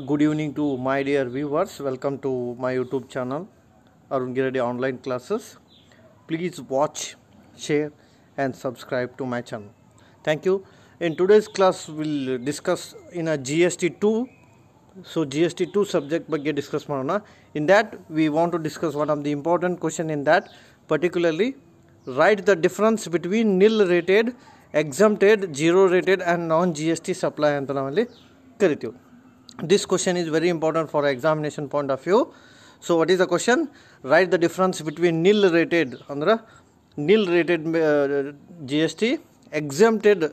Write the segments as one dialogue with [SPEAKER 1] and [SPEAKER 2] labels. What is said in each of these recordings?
[SPEAKER 1] good evening to my dear viewers welcome to my youtube channel arun giradi online classes please watch share and subscribe to my channel thank you in today's class we'll discuss in a gst2 so gst2 subject ಬಗ್ಗೆ discuss ಮಾಡೋಣ in that we want to discuss one of the important question in that particularly write the difference between nil rated exempted zero rated and non gst supply ಅಂತ ನಾವಲ್ಲಿ ಕರಿತೀವಿ this question is very important for examination point of view so what is the question write the difference between nil rated andre nil rated uh, gst exempted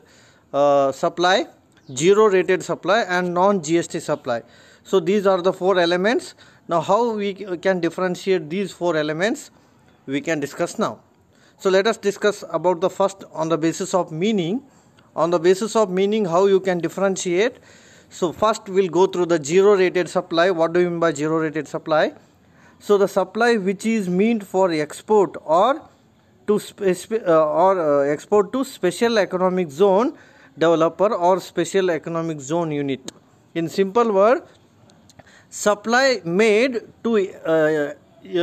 [SPEAKER 1] uh, supply zero rated supply and non gst supply so these are the four elements now how we can differentiate these four elements we can discuss now so let us discuss about the first on the basis of meaning on the basis of meaning how you can differentiate so first we'll go through the zero rated supply. What do you mean by zero rated supply? So the supply which is meant for export or to uh, or uh, export to special economic zone developer or special economic zone unit. In simple word, supply made to uh, uh,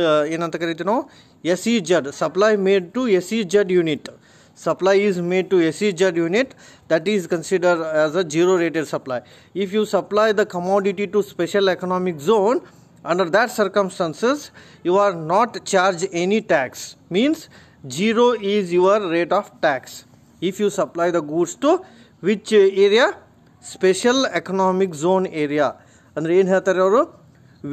[SPEAKER 1] uh ಏನಂತ ಕರಿತೀವಿ ನಾವು S E Z supply supply is made to SEZ unit that is considered as a zero rated supply. If you supply the commodity to special economic zone under that circumstances you are not charged any tax means zero is your rate of tax. If you supply the goods to which area Special economic zone area. ಅಂದರೆ ಏನು ಹೇಳ್ತಾರೆ ಅವರು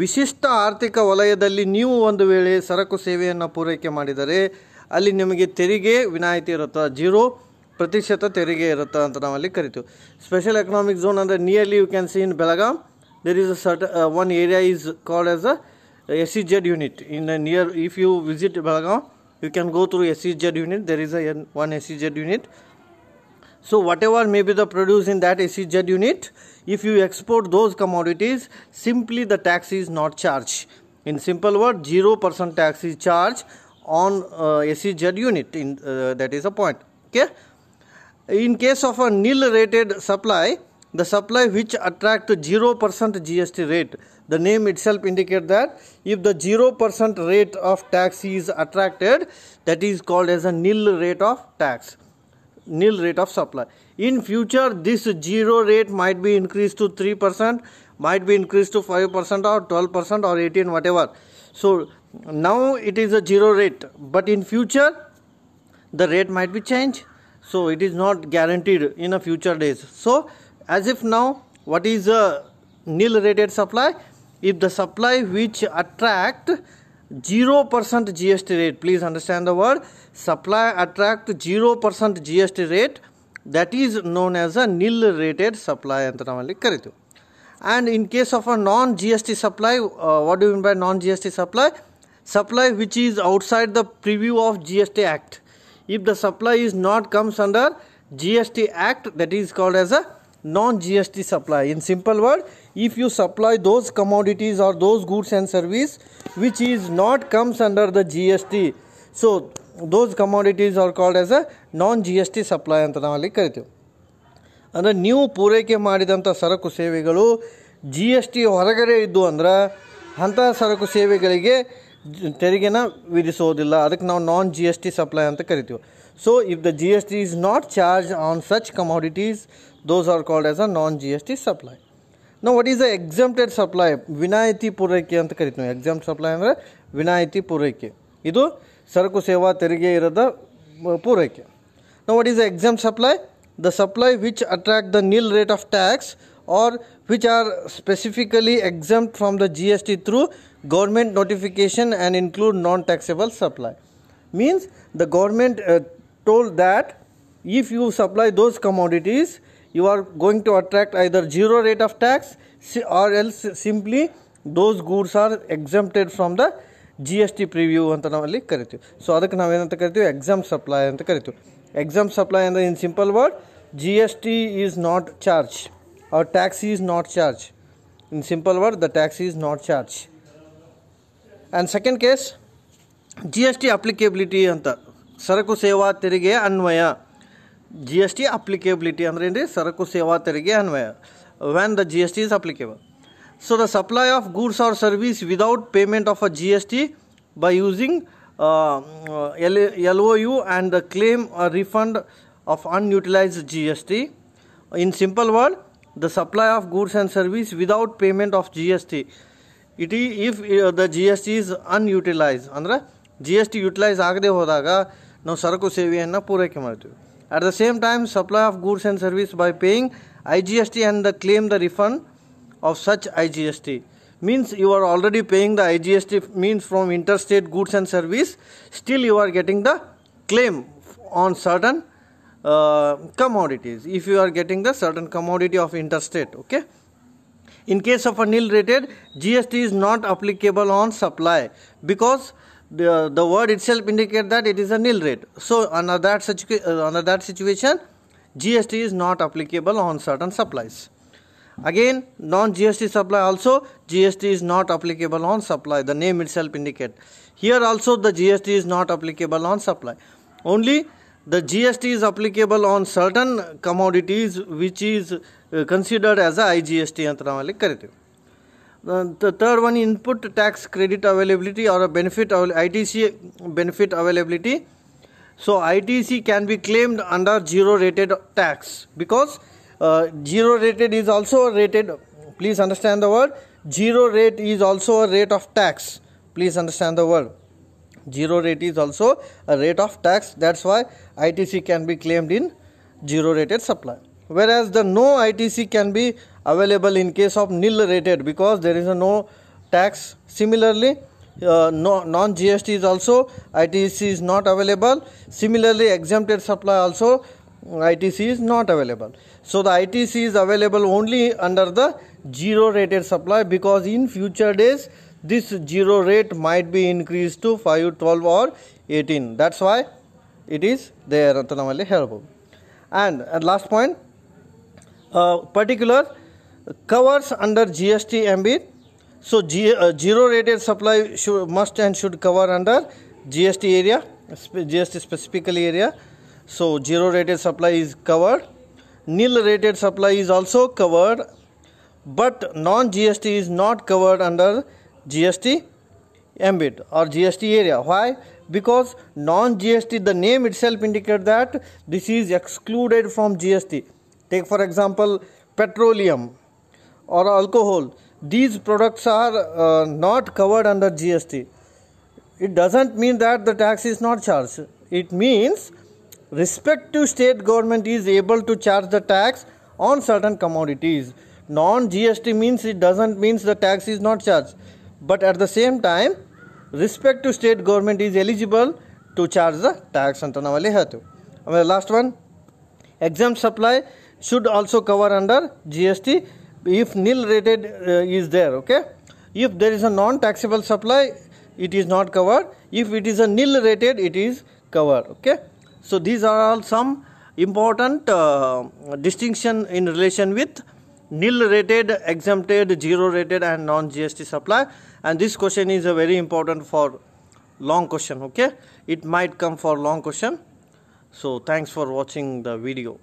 [SPEAKER 1] ವಿಶಿಷ್ಟ ಆರ್ಥಿಕ ವಲಯದಲ್ಲಿ ನೀವು ಒಂದು ವೇಳೆ ಸರಕು ಸೇವೆಯನ್ನು ಪೂರೈಕೆ ಮಾಡಿದರೆ ಅಲ್ಲಿ ನಿಮಗೆ ತೆರಿಗೆ ವಿನಾಯಿತಿ ಇರುತ್ತೆ ಜೀರೋ ಪ್ರತಿಶತ ತೆರಿಗೆ ಇರುತ್ತೆ ಅಂತ ನಾವಲ್ಲಿ ಕರಿತೀವಿ ಸ್ಪೆಷಲ್ ಎಕನಾಮಿಕ್ ಝೋನ್ ಅಂದರೆ nearly you can see in Belgaum there is a certain area is called as a S C Z unit in near if you visit Belgaum you can go through S C Z unit there is a non S C Z unit so be the produce in that S C Z unit unit you you those those simply simply the is not charge charge simple simple word 0% tax is charge on uh, SEZ unit in uh, that is a point okay in case of a nil rated supply the supply which attract 0% GST rate the name itself indicate that if the 0% rate of tax is attracted that is called as a nil rate of tax nil rate of supply in future this zero rate might be increased to 3% might be increased to 5% or 12% or 18 whatever so now it is a zero rate but in future the rate might be changed so it is not guaranteed in a future days so as if now what is a nil rated supply if the supply which attract 0% GST rate please understand the word supply attract 0% GST rate that is known as a nil rated supply ಅಂತ ನಾವಲ್ಲಿ ಕರಿತೀವಿ and in case of a non GST supply uh, what do you mean by non GST supply supply which is outside the preview of GST Act. If the supply is not comes under GST Act that is called as a non-GST supply. In simple word, if you supply those commodities or those goods and service which is not comes under the GST. So those commodities are called as a non-GST supply And the new pure ke ಪೂರೈಕೆ ಮಾಡಿದಂಥ ಸರಕು ಸೇವೆಗಳು GST S ಹೊರಗಡೆ ಇದ್ದು ಅಂದ್ರೆ ಅಂತಹ ಸರಕು ಸೇವೆಗಳಿಗೆ ತೆರಿಗೆನ ವಿಧಿಸೋದಿಲ್ಲ ಅದಕ್ಕೆ ನಾವು non G S T supply ಅಂತ ಕರಿತೀವಿ so if the G S T is not charge on such commodities those are called as a non G S T supply ನಾವು what is a exempted supply ವಿನಾಯಿತಿ ಪೂರೈಕೆ ಅಂತ ಕರಿತೀವಿ exempt supply ಅಂದರೆ ವಿನಾಯಿತಿ ಪೂರೈಕೆ ಇದು ಸರಕು ಸೇವಾ ತೆರಿಗೆ ಇರದ ಪೂರೈಕೆ ನಾವು what is the exempt supply the supply which attract the nil rate of tax or which are specifically exempt from the GST through government notification and include non taxable supply. Means the government uh, told that if you supply those commodities, you are going to attract either zero rate of tax or else simply those goods are exempted from the G S T purview ಅಂತ ನಾವು ಅಲ್ಲಿ ಕರಿತೀವಿ so ಅದಕ್ಕೆ ನಾವೇನಂತ ಕರಿತೀವಿ exempt supply ಅಂತ ಕರಿತೀವಿ exempt supply ಅಂದರೆ in simple in simple S GST is not charged or taxi is not charged. In simple word, the taxi is not charged. And second case, GST applicability anta. Saraku seva terige anvaya. GST applicability anta indi saraku seva terige When the GST is applicable. So the supply of goods or service without payment of a GST by using uh, um, uh LOU and the claim a uh, refund of unutilized GST. In simple word, the supply of goods and service without payment of GST. It is if the GST is unutilized. andre gst utilize agade hodaga now saraku seviyanna ಸರಕು ಸೇವೆಯನ್ನು ಪೂರೈಕೆ ಮಾಡ್ತೀವಿ at the same time supply of goods and service by paying I G S T and the claim the means you are already paying the IGST means from interstate goods and service still you are getting the claim on certain uh, Uh, commodities if you are getting the certain commodity of interstate okay in case of a nil rated gst is not applicable on supply because the, the word itself indicate that it is a nil rate so under that, such uh, under that situation gst is not applicable on certain supplies again non gst supply also gst is not applicable on supply the name itself indicate here also the gst is not applicable on supply only the GST is applicable on certain commodities which is uh, considered as a IGST ಅಂತ ನಾವಲ್ಲಿ the third one input tax credit availability or a benefit ITC benefit availability so ITC can be claimed under zero rated tax because uh, zero rated is also rated please understand the word zero rate is also a rate of tax please understand the word zero rate is also a rate of tax that's why itc can be claimed in zero rated supply whereas the no itc can be available in case of nil rated because there is a no tax similarly uh, no, non gst is also itc is not available similarly exempted supply also itc is not available so the itc is available only under the zero rated supply because in future days this zero rate might be increased to 5 12 or 18 that's why it is there ಅಂತ ನಾವಲ್ಲಿ and at uh, last point uh, particular covers under GST MB so G, uh, zero rated supply should, must and should cover under GST area GST specifically area so zero rated supply is covered nil rated supply is also covered but non GST is not covered under GST ambit or GST area. Why? Because non-GST, the name itself indicates that this is excluded from GST. Take for example, petroleum or alcohol. These products are uh, not covered under GST. It doesn't mean that the tax is not charged. It means respective state government is able to charge the tax on certain commodities. Non-GST means it doesn't means the tax is not charged but at the same time respect to state government is eligible to charge the tax on ನಾವಲ್ಲಿ last one exempt supply should also cover under GST if nil rated T if nil rated is there okay if there is it is not covered if it is a nil rated it is covered okay so these are all some important uh, distinction in relation with nil rated exempted zero rated and non gst supply and this question is a very important for long question okay it might come for long question so thanks for watching the video